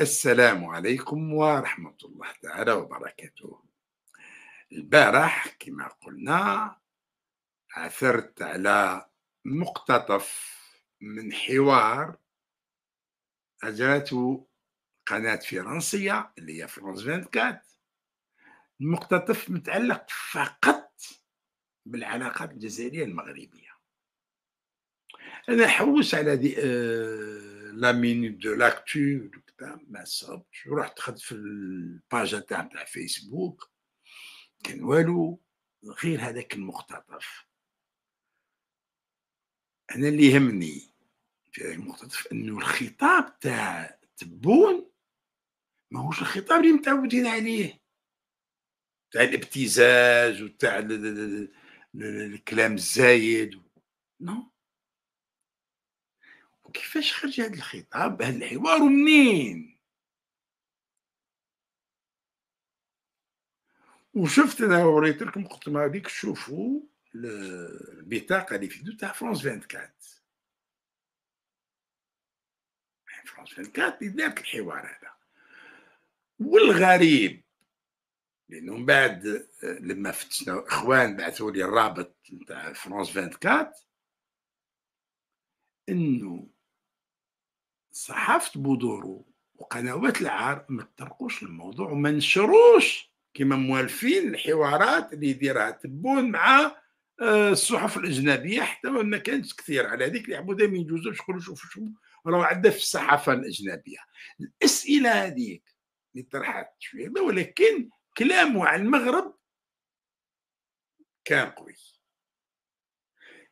السلام عليكم ورحمة الله تعالى وبركاته البارح كما قلنا عثرت على مقتطف من حوار أجرته قناة فرنسية اللي هي فرنس 24 المقتطف متعلق فقط بالعلاقات الجزائرية المغربية أنا حوس على دي آه لا مينيت دو لاكتو ما صابتش ورحت خدت في الباج تاع تاع فيسبوك كان والو غير هذاك المختطف انا اللي يهمني في هذاك المختطف انه الخطاب تاع تبون ماهوش الخطاب اللي متعودين عليه تاع الابتزاز وتاع الكلام الزايد نو كيفاش خرج هذا الخطاب هذا الحوار ومنين وشفت انا وريت لكم قلت ما هذيك شوفوا البطاقه اللي في دو تاع فرانس 24 فرانس 24 اللي دارت الحوار هذا والغريب لانه من بعد لما فتشنا اخوان بعثوا لي الرابط نتاع فرانس 24 انه صحافه بودورو وقنوات العار ما تطرقوش الموضوع وما نشروش كما موالفين الحوارات اللي يديرها تبون مع آه، الصحف الاجنبيه حتى ما كانتش كثير على هذيك اللي عبودة ما يجوزوش يقولوا شوفوا شو راهو عندها في الصحافه الاجنبيه الاسئله هذيك اللي طرحت شويه ولكن كلامه على المغرب كان قوي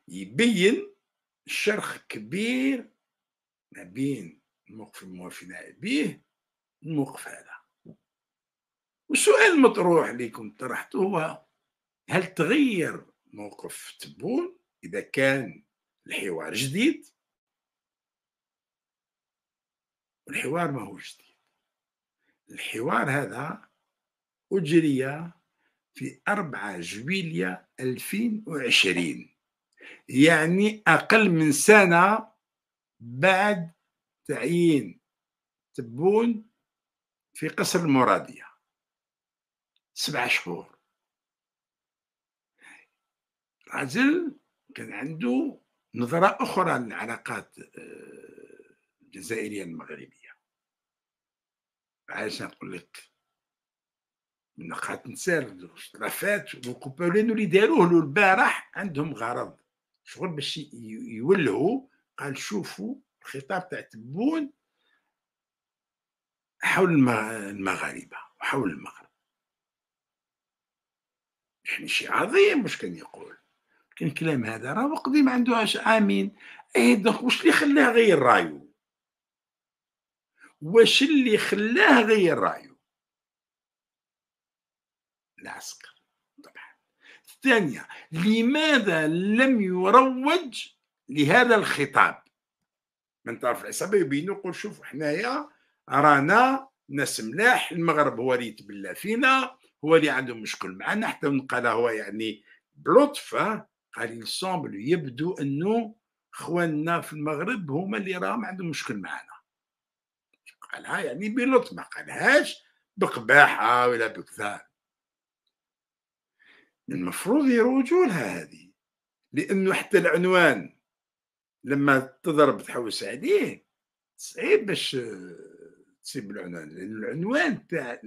يبين شرخ كبير ما بين الموقف الموافقين به الموقف هذا والسؤال المطروح اللي كنت طرحته هو هل تغير موقف تبون إذا كان الحوار جديد الحوار ما هو جديد الحوار هذا أجري في 4 جويلية 2020 يعني أقل من سنة بعد تعيين تبون في قصر المرادية سبع شهور رجل كان عنده نظرة أخرى للعلاقات آه، الجزائرية المغربية علاش نقول لك من نقاط نسال الخلافات وكوبولين اللي داروه له البارح عندهم غرض شغل باش يولهوا قال شوفوا الخطاب تاع تبون حول المغاربه وحول المغرب يعني شيء عظيم واش كان يقول كان كلام هذا راه قديم عنده عاش امين ايه دونك واش اللي خلاه غير رايو واش اللي خلاه غير رايو العسكر طبعا الثانيه لماذا لم يروج لهذا الخطاب من طرف العصابه يبينوا يقول شوف حنايا رانا ناس ملاح المغرب هو اللي يتبلى فينا هو اللي عنده مشكل معنا حتى قال هو يعني بلطف قال يسومبل يبدو انه اخواننا في المغرب هما اللي راهم عندهم مشكل معنا قالها يعني بلطف ما قالهاش بقباحه ولا بكذا المفروض يروجوا لها هذه لانه حتى العنوان لما تضرب تحوس عليه صعيب باش تسيب العنوان لان العنوان تاع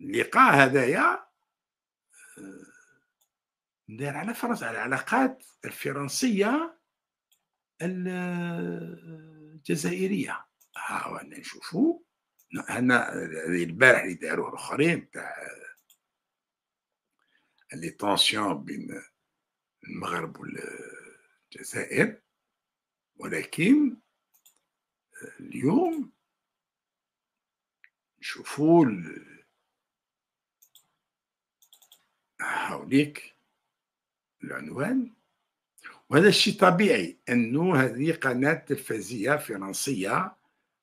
اللقاء هذايا آه، داير على فرنسا على العلاقات الفرنسيه الجزائريه ها وانا نشوفو هنا البارح اللي داروه الاخرين تاع آه، لي تونسيون بين المغرب وال الجزائر ولكن آه، اليوم نشوفوا هاوليك العنوان وهذا الشيء طبيعي انه هذه قناه تلفزيه فرنسيه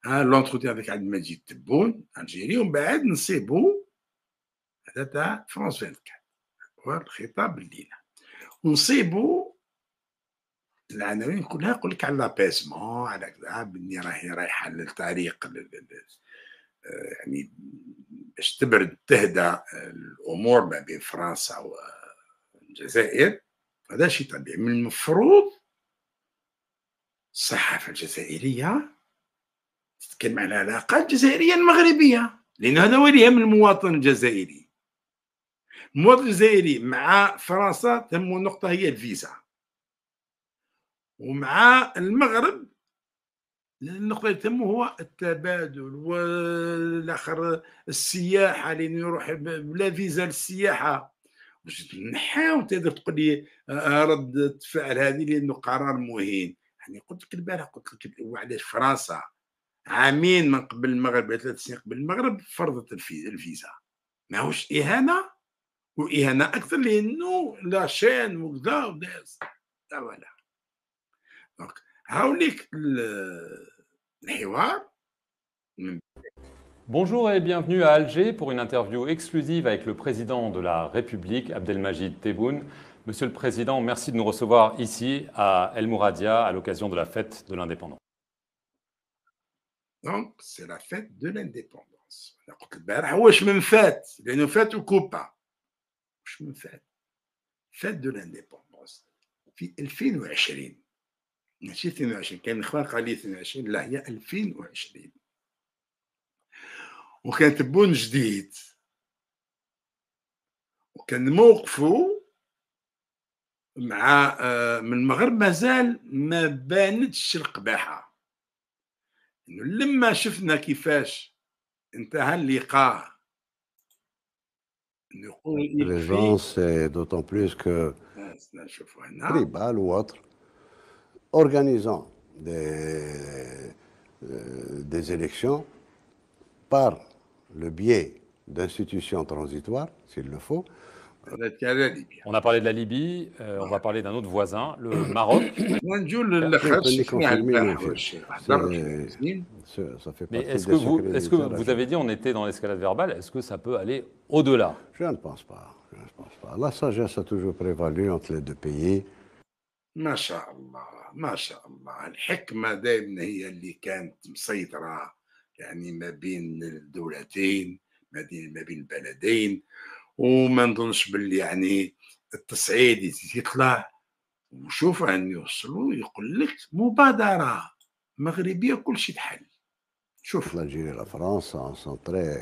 ها لونتروتيان هذاك عبد المجيد تبون الجيري ومن بعد نصيبو هذا تاع فرانس 24 هو الخطاب لينا ونصيبو العناوين كلها يقول لك على لابيسمون على كذا بني راهي رايحه للطريق آه، يعني باش تبرد تهدى الامور ما بين فرنسا والجزائر هذا شيء طبيعي من المفروض الصحافه الجزائريه تتكلم على العلاقات الجزائريه المغربيه لان هذا هو اللي يهم المواطن الجزائري المواطن الجزائري مع فرنسا تم نقطه هي الفيزا ومع المغرب النقطة اللي تهمه هو التبادل والاخر السياحة لين يروح بلا فيزا للسياحة باش تقدر تقول لي آه، آه، ردة فعل هذه لأنه قرار مهين يعني قلت لك البارح قلت لك علاش فرنسا عامين من قبل المغرب ثلاث سنين قبل المغرب فرضت الفيزا ماهوش إهانة وإهانة أكثر لأنه لا شين وكذا وداس لا ولا Bonjour et bienvenue à Alger pour une interview exclusive avec le président de la République, Abdelmajid Tebboune. Monsieur le Président, merci de nous recevoir ici à El Mouradia à l'occasion de la fête de l'indépendance. Donc, c'est la fête de l'indépendance. Fête de l'indépendance. ماشي 22 كان قال لي 22 لا هي 2020 وكان تبون جديد وكان موقفه مع آه، من المغرب مازال ما بانتش القباحه انه لما شفنا كيفاش انتهى اللقاء نقول gens, دوتون بلوس plus تريبال آه، tribal ou organisant des, euh, des élections par le biais d'institutions transitoires, s'il le faut. On a parlé de la Libye, euh, on va parler d'un autre voisin, le Maroc. Mais est-ce que, vous, que vous avez dit on était dans l'escalade verbale Est-ce que ça peut aller au-delà je, ne pense pas. La sagesse a toujours prévalu entre les deux pays. Masha'Allah. ما شاء الله الحكمة يعني دائما هي اللي كانت مسيطرة يعني ما بين الدولتين ما بين ما بين البلدين وما نظنش باللي يعني التصعيد يطلع وشوف ان يوصلوا يقول لك مبادرة مغربية كل شيء تحل شوف الجيري لفرنسا سون تري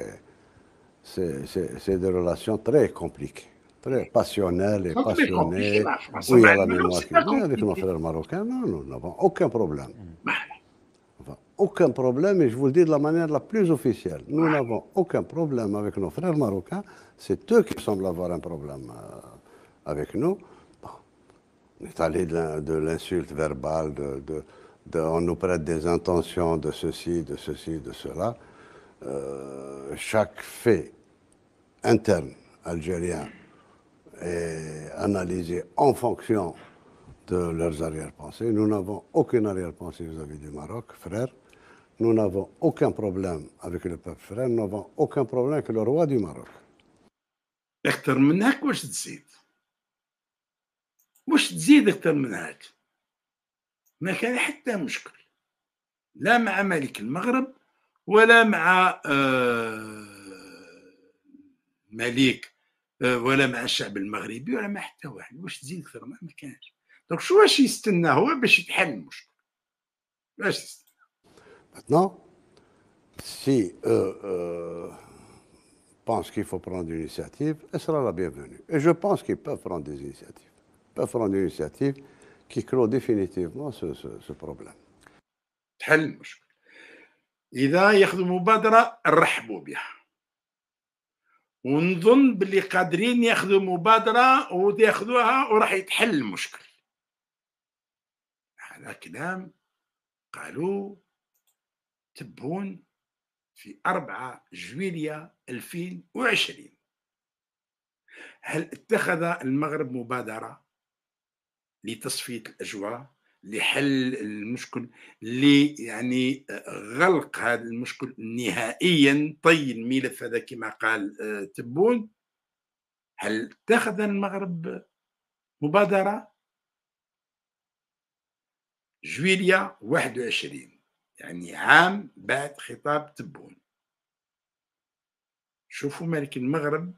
سي سي دي ريلاسيون تري كومبليكي très passionnel et passionné. Bah, oui, à la mémoire cubaine, avec nos frères marocains, non, nous n'avons aucun problème. Bah, bah. aucun problème, et je vous le dis de la manière la plus officielle. Nous n'avons aucun problème avec nos frères marocains. C'est eux qui semblent avoir un problème euh, avec nous. Bon. On est allé de l'insulte verbale, de, on nous prête des intentions de ceci, de ceci, de cela. Euh, chaque fait interne algérien et analysés en fonction de leurs arrière-pensées. Nous n'avons aucune arrière-pensée vis-à-vis du Maroc, frère. Nous n'avons aucun problème avec le peuple frère, nous n'avons aucun problème avec le roi du Maroc. اكثر من واش تزيد واش تزيد اكثر من هاك ما كان حتى مشكل لا مع ملك المغرب ولا مع آه مليك ولا مع الشعب المغربي ولا مع حتى واحد واش تزيد اكثر ما كانش دونك شو واش يستنى هو باش يتحل المشكل واش يستنى maintenant si euh, euh, pense qu'il faut prendre une initiative elle sera la bienvenue et je pense qu'ils peuvent prendre des initiatives ils peuvent prendre des initiatives qui clôt définitivement ce, ce, ce problème تحل المشكل اذا ياخذوا مبادره نرحبوا بها ونظن باللي قادرين ياخذوا مبادره وياخذوها وراح يتحل المشكل هذا كلام قالوا تبون في 4 جويلية 2020 هل اتخذ المغرب مبادرة لتصفية الأجواء لحل المشكل لي يعني غلق هذا المشكل نهائيا طي الملف هذا كما قال آه، تبون هل اتخذ المغرب مبادرة جويليا 21 يعني عام بعد خطاب تبون شوفوا ملك المغرب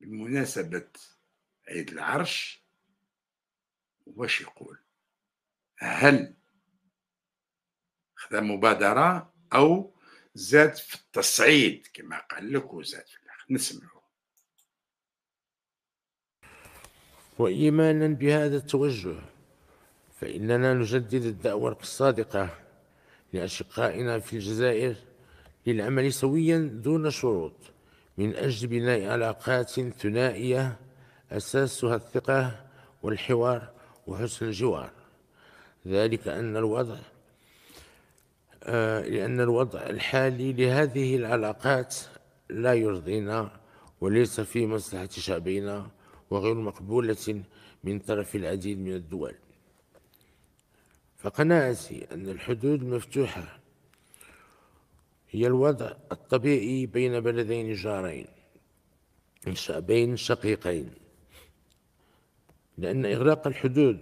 بمناسبة عيد العرش واش يقول هل خذا مبادرة أو زاد في التصعيد كما قال لك وزاد في الآخر نسمعه وإيمانا بهذا التوجه فإننا نجدد الدعوة الصادقة لأشقائنا في الجزائر للعمل سويا دون شروط من أجل بناء علاقات ثنائية أساسها الثقة والحوار وحسن الجوار ذلك أن الوضع آه، لأن الوضع الحالي لهذه العلاقات لا يرضينا وليس في مصلحة شعبينا وغير مقبولة من طرف العديد من الدول فقناعتي أن الحدود المفتوحة هي الوضع الطبيعي بين بلدين جارين شعبين شقيقين لأن إغلاق الحدود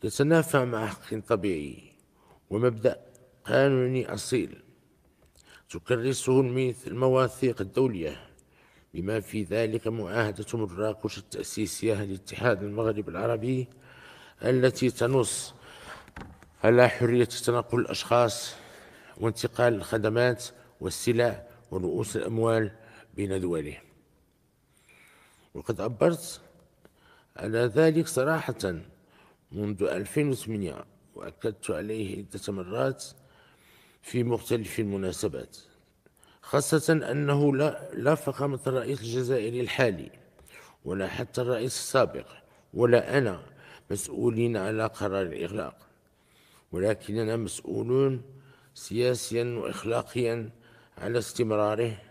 تتنافى مع حق طبيعي ومبدأ قانوني أصيل تكرسه المواثيق الدولية بما في ذلك معاهدة مراكش التأسيسية لاتحاد المغرب العربي التي تنص على حرية تنقل الأشخاص وانتقال الخدمات والسلع ورؤوس الأموال بين دولهم وقد عبرت على ذلك صراحة منذ 2008 وأكدت عليه عدة مرات في مختلف المناسبات خاصة أنه لا, لا فخامة الرئيس الجزائري الحالي ولا حتى الرئيس السابق ولا أنا مسؤولين على قرار الإغلاق ولكننا مسؤولون سياسيا وإخلاقيا على استمراره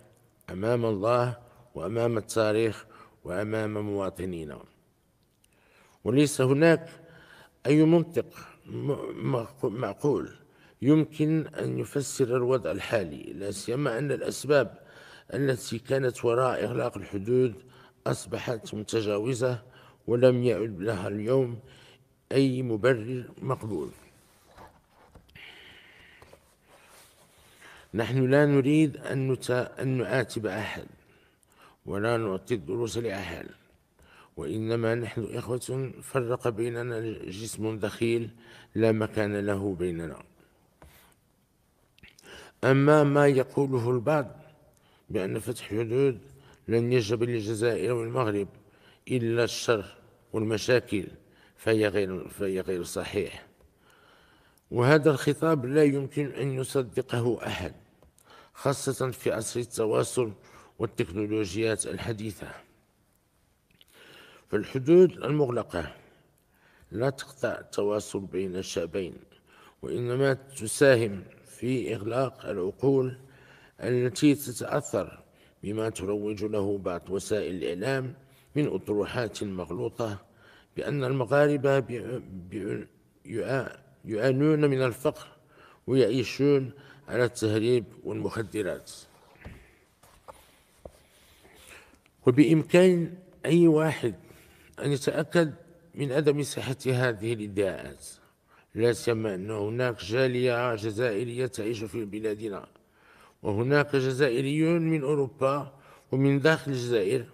أمام الله وأمام التاريخ وأمام مواطنينا وليس هناك أي منطق معقول يمكن أن يفسر الوضع الحالي لا سيما أن الأسباب التي كانت وراء إغلاق الحدود أصبحت متجاوزة ولم يعد لها اليوم أي مبرر مقبول نحن لا نريد أن, أن نعاتب أحد ولا نعطي الدروس لأحد وإنما نحن إخوة فرق بيننا جسم دخيل لا مكان له بيننا أما ما يقوله البعض بأن فتح حدود لن يجب للجزائر والمغرب إلا الشر والمشاكل فهي غير, فهي غير صحيح وهذا الخطاب لا يمكن أن يصدقه أحد خاصة في عصر التواصل والتكنولوجيات الحديثة في الحدود المغلقة لا تقطع التواصل بين الشعبين وإنما تساهم في إغلاق العقول التي تتأثر بما تروج له بعض وسائل الإعلام من أطروحات مغلوطة بأن المغاربة يعانون من الفقر ويعيشون على التهريب والمخدرات وبإمكان أي واحد أن يتأكد من عدم صحة هذه الادعاءات لا سيما أن هناك جالية جزائرية تعيش في بلادنا وهناك جزائريون من أوروبا ومن داخل الجزائر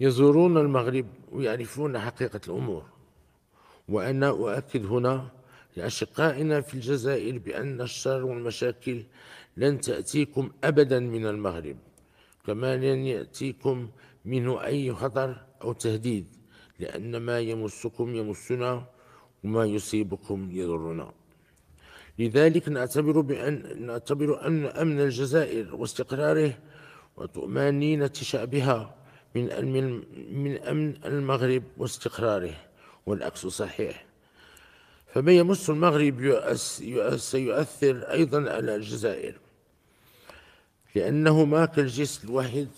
يزورون المغرب ويعرفون حقيقة الأمور وأنا أؤكد هنا لأشقائنا في الجزائر بأن الشر والمشاكل لن تأتيكم أبدا من المغرب كما لن يأتيكم منه أي خطر أو تهديد لأن ما يمسكم يمسنا وما يصيبكم يضرنا لذلك نعتبر بأن نعتبر أن أمن الجزائر واستقراره وطمأنينة شعبها من أمن من أمن المغرب واستقراره والعكس صحيح فما يمس المغرب سيؤثر أيضا على الجزائر لأنهما كالجسد الواحد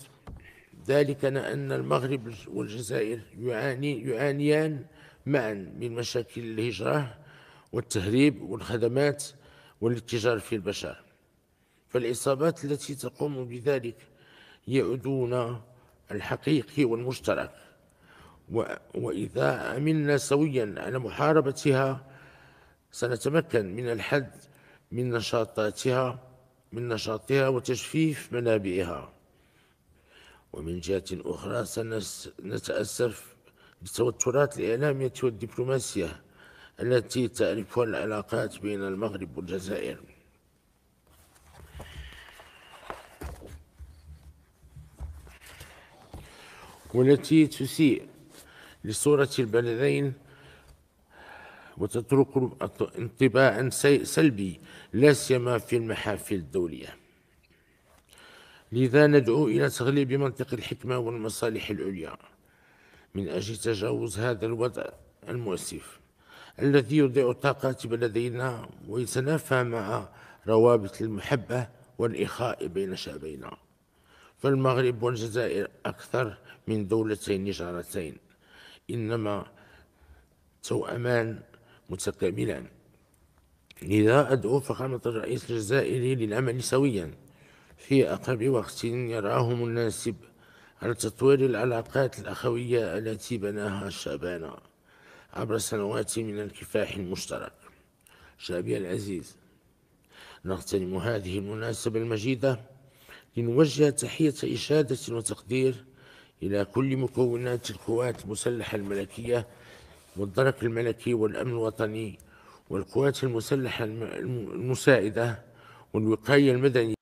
ذلك لأن المغرب والجزائر يعاني يعانيان معا من مشاكل الهجرة والتهريب والخدمات والاتجار في البشر فالإصابات التي تقوم بذلك هي عدونا الحقيقي والمشترك وإذا عملنا سويا على محاربتها سنتمكن من الحد من نشاطاتها من نشاطها وتجفيف منابعها ومن جهة أخرى سنتأسف بتوترات الإعلامية والدبلوماسية التي تعرفها العلاقات بين المغرب والجزائر والتي تسيء لصورة البلدين وتترك انطباعا سلبي لا سيما في المحافل الدوليه لذا ندعو إلى تغليب منطق الحكمة والمصالح العليا من أجل تجاوز هذا الوضع المؤسف الذي يضيع طاقات بلدينا ويتنافى مع روابط المحبة والإخاء بين شعبينا فالمغرب والجزائر أكثر من دولتين جارتين إنما توأمان متكاملان لذا أدعو فخامة الرئيس الجزائري للعمل سويا في أقرب وقت يرعاهم مناسب على تطوير العلاقات الأخوية التي بناها شعبنا عبر سنوات من الكفاح المشترك شعبي العزيز نغتنم هذه المناسبة المجيدة لنوجه تحية إشادة وتقدير إلى كل مكونات القوات المسلحة الملكية والدرك الملكي والأمن الوطني والقوات المسلحة المساعدة والوقاية المدنية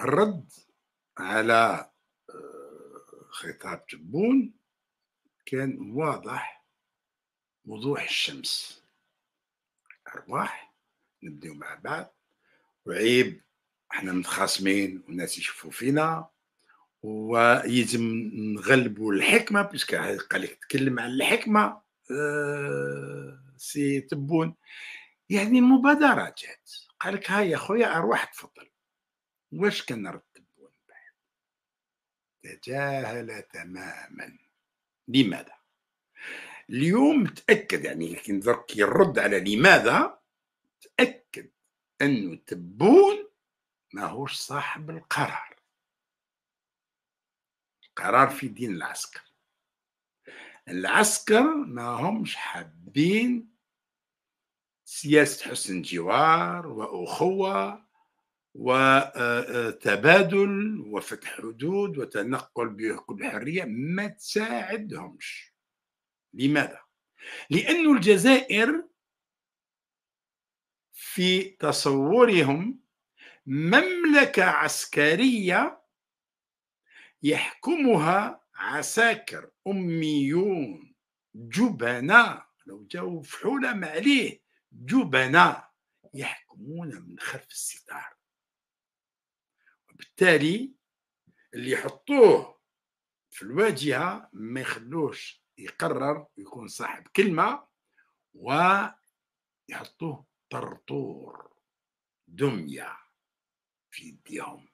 الرد على آه، خطاب تبون كان واضح وضوح الشمس أرواح نبداو مع بعض وعيب احنا متخاصمين والناس يشوفوا فينا ويجب نغلبوا الحكمة باسكو قال لك تكلم على الحكمة آه، سي تبون يعني مبادرة جات قال لك هاي يا خويا أرواح تفضل واش كنرتب ونبعد تجاهل تماما لماذا اليوم تاكد يعني درك يرد على لماذا تاكد انه تبون ماهوش صاحب القرار القرار في دين العسكر العسكر ما همش حابين سياسة حسن جوار وأخوة وتبادل وفتح حدود وتنقل بحرية ما تساعدهمش لماذا؟ لأن الجزائر في تصورهم مملكة عسكرية يحكمها عساكر أميون جبناء لو جاوا فحولة ما عليه جبناء يحكمون من خلف الستار بالتالي اللي يحطوه في الواجهه ما يخلوش يقرر يكون صاحب كلمه ويحطوه طرطور دميه في يديهم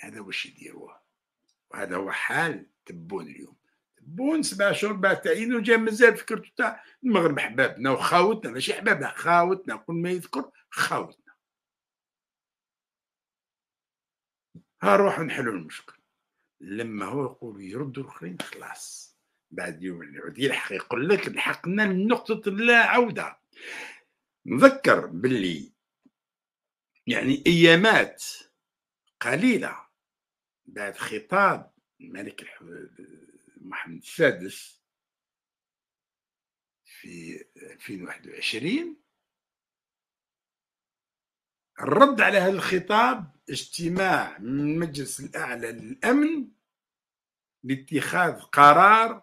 هذا واش يديروه وهذا هو حال تبون اليوم تبون سبع شهور بعد تعيين جا مازال فكرته تاع المغرب حبابنا وخاوتنا ماشي حبابنا خاوتنا كل ما يذكر خاوتنا هنروح نحلوا المشكل لما هو يقول يردوا الاخرين خلاص بعد يوم يعود يلحق يقول لك لحقنا لنقطة لا عودة نذكر باللي يعني ايامات قليلة بعد خطاب الملك محمد السادس في 2021 الرد على هذا الخطاب اجتماع من المجلس الاعلى للامن لاتخاذ قرار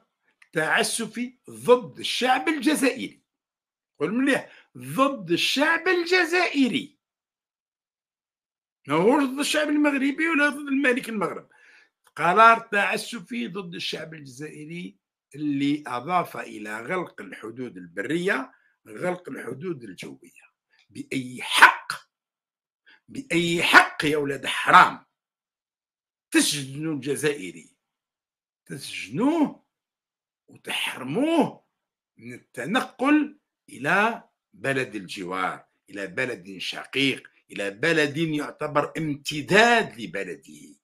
تعسفي ضد الشعب الجزائري قول مليح ضد الشعب الجزائري ماهوش ضد الشعب المغربي ولا ضد الملك المغرب قرار تعسفي ضد الشعب الجزائري اللي اضاف الى غلق الحدود البريه غلق الحدود الجويه باي حق باي حق يا ولاد حرام تسجنوا الجزائري تسجنوه وتحرموه من التنقل الى بلد الجوار الى بلد شقيق الى بلد يعتبر امتداد لبلده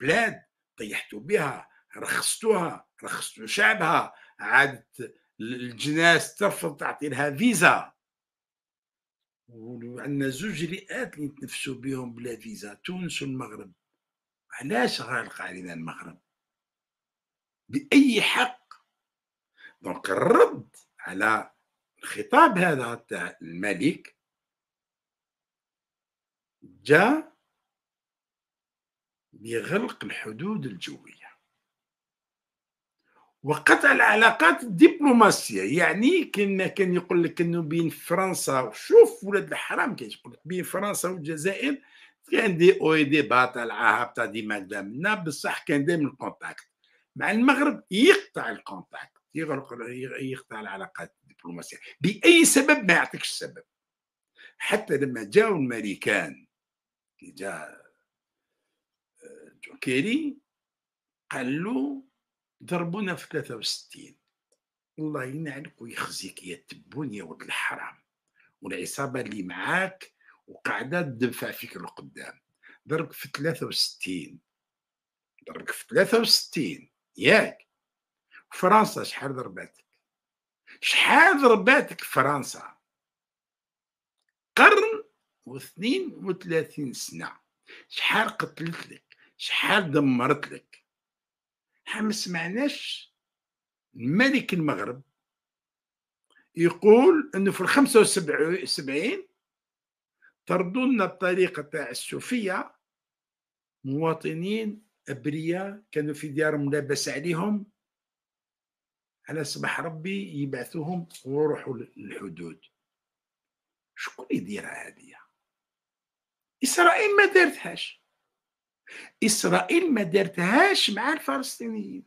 بلاد طيحتوا بها رخصتوها رخصتوا شعبها عادت الجناس ترفض تعطي لها فيزا وعندنا زوج رئات اللي نتنفسوا بهم بلا فيزا تونس والمغرب علاش غالق علينا المغرب بأي حق دونك الرد على الخطاب هذا تاع الملك جاء بغلق الحدود الجوية وقطع العلاقات الدبلوماسيه يعني كان كان يقول لك انه بين فرنسا شوف ولاد الحرام كان يقول لك بين فرنسا والجزائر كان دي او دي باطا العاهه تاع دي مدامنا بصح كان دائما الكونتاكت مع المغرب يقطع الكونتاكت يغرق يقطع العلاقات الدبلوماسيه باي سبب ما يعطيكش السبب حتى لما جاو الامريكان جا آه، جون كيري قال له ضربونا في 63 الله ينعلك ويخزيك يا تبون يا ولد الحرام والعصابة اللي معاك وقاعدة تدفع فيك القدام ضربك في 63 ضربك في 63 ياك فرنسا شحال ضرباتك شحال ضرباتك فرنسا قرن و32 سنة شحال قتلت لك شحال دمرت لك حمس معناش ملك المغرب يقول انه في الخمسة وسبعين طردوا لنا الطريقه تاع السوفيه مواطنين ابرياء كانوا في ديارهم لاباس عليهم على صبح ربي يبعثوهم ويروحوا للحدود شكون يديرها هذه اسرائيل ما دارتهاش اسرائيل ما دارتهاش مع الفلسطينيين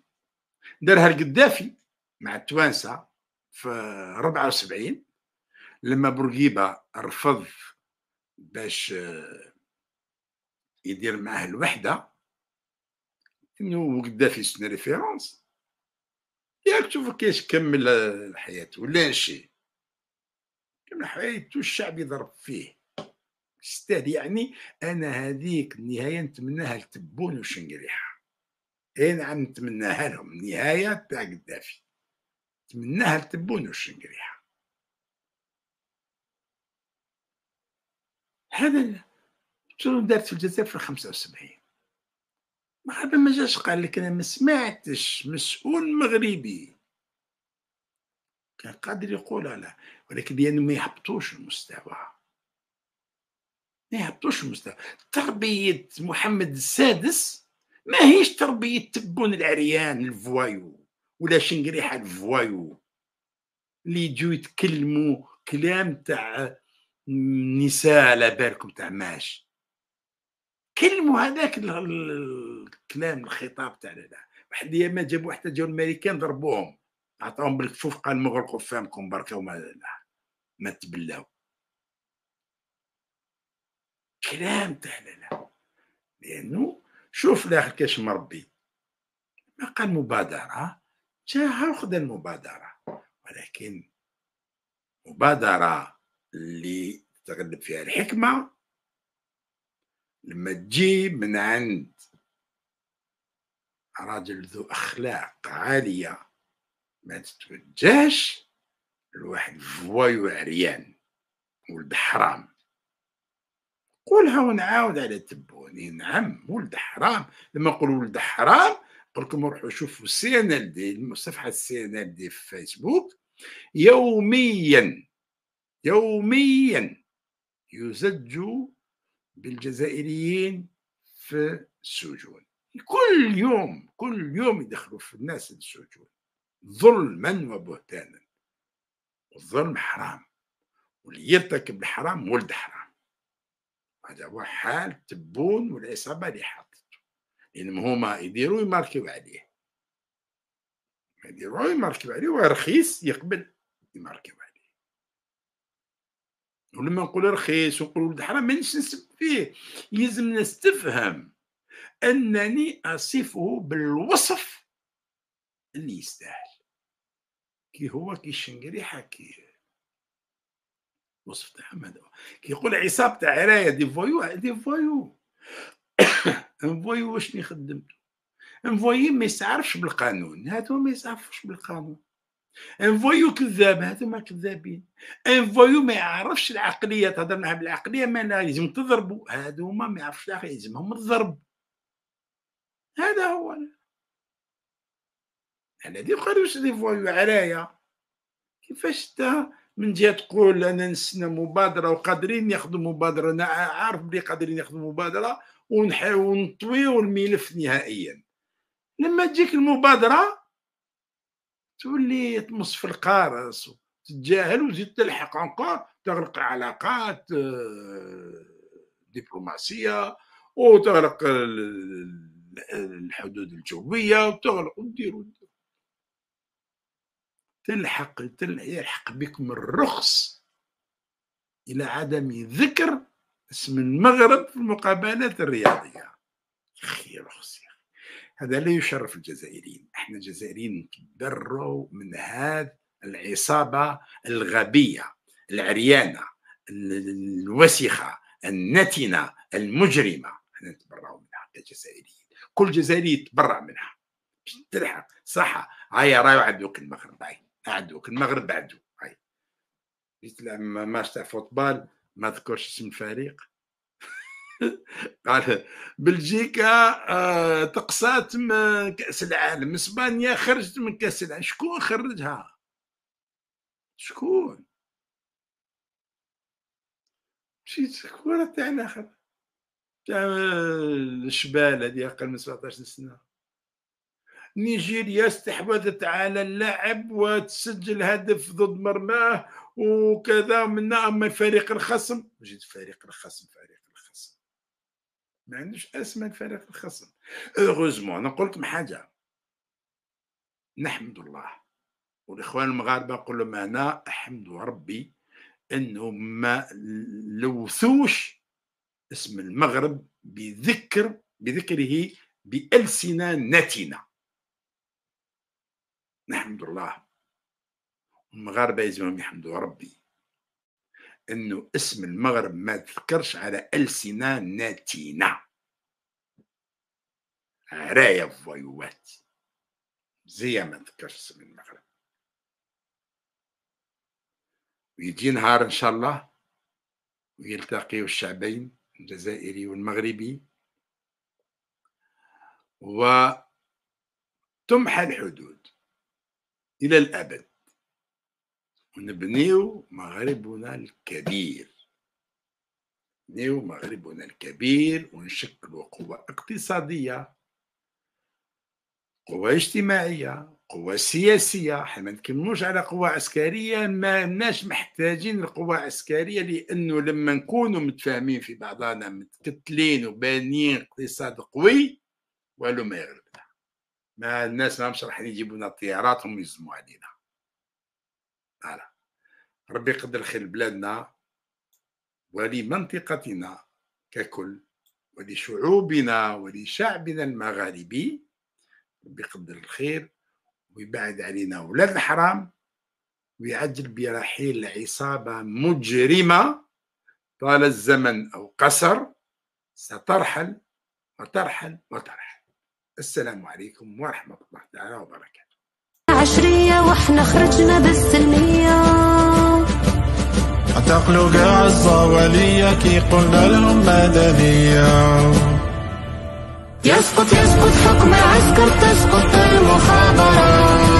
دارها القدافي مع التوانسه في 74 لما بورقيبه رفض باش آه، يدير معاه الوحده انه قدافي سن ريفيرونس ياك تشوف كيش كمل حياته ولا شيء كمل حياته الشعب يضرب فيه استاذ يعني انا هذيك النهايه نتمناها لتبون وشنقريحه اي نعم نتمناها لهم النهايه تاع قدافي نتمناها لتبون وشنقريحه هذا شنو دارت في الجزائر في وسبعين ما ما جاش قال لك انا ما سمعتش مسؤول مغربي كان قادر يقول لا ولكن لانه ما يحبطوش المستوى ما يهبطوش المستوى تربيه محمد السادس ماهيش تربيه تبون العريان الفوايو ولا شنقريحه الفوايو اللي يجوا يتكلموا كلام تاع نساء على بالكم تاع ماش كلموا هذاك الكلام الخطاب تاع واحد ما جابوا حتى جاو الامريكان ضربوهم عطاهم بالكفوف قال مغلقوا فمكم بركه وما لا ما تبلاو كلام تاع لا لانه شوف الاخر كاش مربي ما قال مبادره جاها وخذ المبادره ولكن مبادره اللي تغلب فيها الحكمه لما تجي من عند راجل ذو اخلاق عاليه ما تتوجهش لواحد فوايو عريان ولد حرام قولها ونعاود على تبوني نعم ولد حرام لما نقول ولد حرام نقول لكم روحوا شوفوا السي ان ال دي صفحه السي ان ال دي في فيسبوك يوميا يوميا يزج بالجزائريين في السجون كل يوم كل يوم يدخلوا في الناس السجون ظلما وبهتانا والظلم حرام واللي يرتكب الحرام ولد حرام هذا هو حال تبون والعصابه اللي حاطته يعني هما يديروا يماركيو عليه يديروا يماركيو عليه ورخيص يقبل يماركيو عليه ولما نقول رخيص ونقول ولد حرام مانيش نسب فيه يلزم نستفهم انني اصفه بالوصف اللي يستاهل كي هو كي شنقري حكيه وصف تحمد كيقول عصابة عراية دي فويو دي فويو ان فويو واش ان فويو ما يستعرفش بالقانون هاتو ما يسعرفش بالقانون فويو كذاب هاتو ما كذابين فويو ما يعرفش العقليه تهضر معاه بالعقليه ما لا لازم تضربو هادو ما ما يعرفش العقليه يلزمهم الضرب هذا هو الذي قالوا دي فويو عرايا كيفاش تا من جهه تقول انا نسنا مبادره وقادرين ياخذوا مبادره انا عارف بلي قادرين ياخذوا مبادره ونحيو نطويو الملف نهائيا لما تجيك المبادره تولي تمص في القارص تتجاهل وتزيد تلحق انكور تغلق علاقات آه، دبلوماسيه وتغلق الحدود الجويه وتغلق ودير ودير تلحق يلحق بكم الرخص إلى عدم ذكر اسم المغرب في المقابلات الرياضية أخي رخص يا هذا لا يشرف الجزائريين احنا الجزائريين نتبروا من هذه العصابة الغبية العريانة الوسخة النتنة المجرمة احنا نتبرعوا منها كجزائريين كل جزائري يتبرع منها تلحق صح هيا راهي عندك المغرب عندو المغرب عنده هاي جيت ماتش تاع فوتبال ما ذكرش اسم الفريق قال بلجيكا آه تقصات من كاس العالم اسبانيا خرجت من كاس العالم شكون خرجها شكون مشيت الكره تاعنا خرج تاع آه، الشبال هذه اقل من 17 سنه نيجيريا استحوذت على اللاعب وتسجل هدف ضد مرماه وكذا من اما فريق الخصم جيت فريق الخصم فريق الخصم ما عندوش اسماء فريق الخصم اوغوزمون انا قلت حاجه نحمد الله والاخوان المغاربه نقول لهم انا احمد ربي انه ما لوثوش اسم المغرب بذكر بذكره بألسنة نتنه نحمد الله المغاربة يجبهم يحمدوا ربي انه اسم المغرب ما تذكرش على ألسنة ناتينا راية فويوات زي ما تذكرش اسم المغرب ويجي نهار ان شاء الله ويلتقي الشعبين الجزائري والمغربي وتمحى الحدود إلى الأبد ونبنيو مغربنا الكبير نبنيو مغربنا الكبير ونشكلوا قوة اقتصادية قوة اجتماعية قوة سياسية حنا نكملوش على قوة عسكرية ما ناش محتاجين لقوة عسكرية لأنه لما نكونوا متفاهمين في بعضنا متكتلين وبانيين اقتصاد قوي والو ما يغلبنا ما الناس ما مش راح يجيبوا لنا الطيارات هم يزموا علينا لا ربي يقدر خير بلادنا ولمنطقتنا ككل ولشعوبنا ولشعبنا المغاربي ربي يقدر الخير ويبعد علينا ولاد الحرام ويعجل برحيل عصابة مجرمة طال الزمن أو قصر سترحل وترحل وترحل السلام عليكم ورحمة الله تعالى وبركاته عشرية واحنا خرجنا بالسلمية أتقلو قعصة ولية كي قلنا لهم مدنية يسقط يسقط حكم عسكر تسقط المخابرات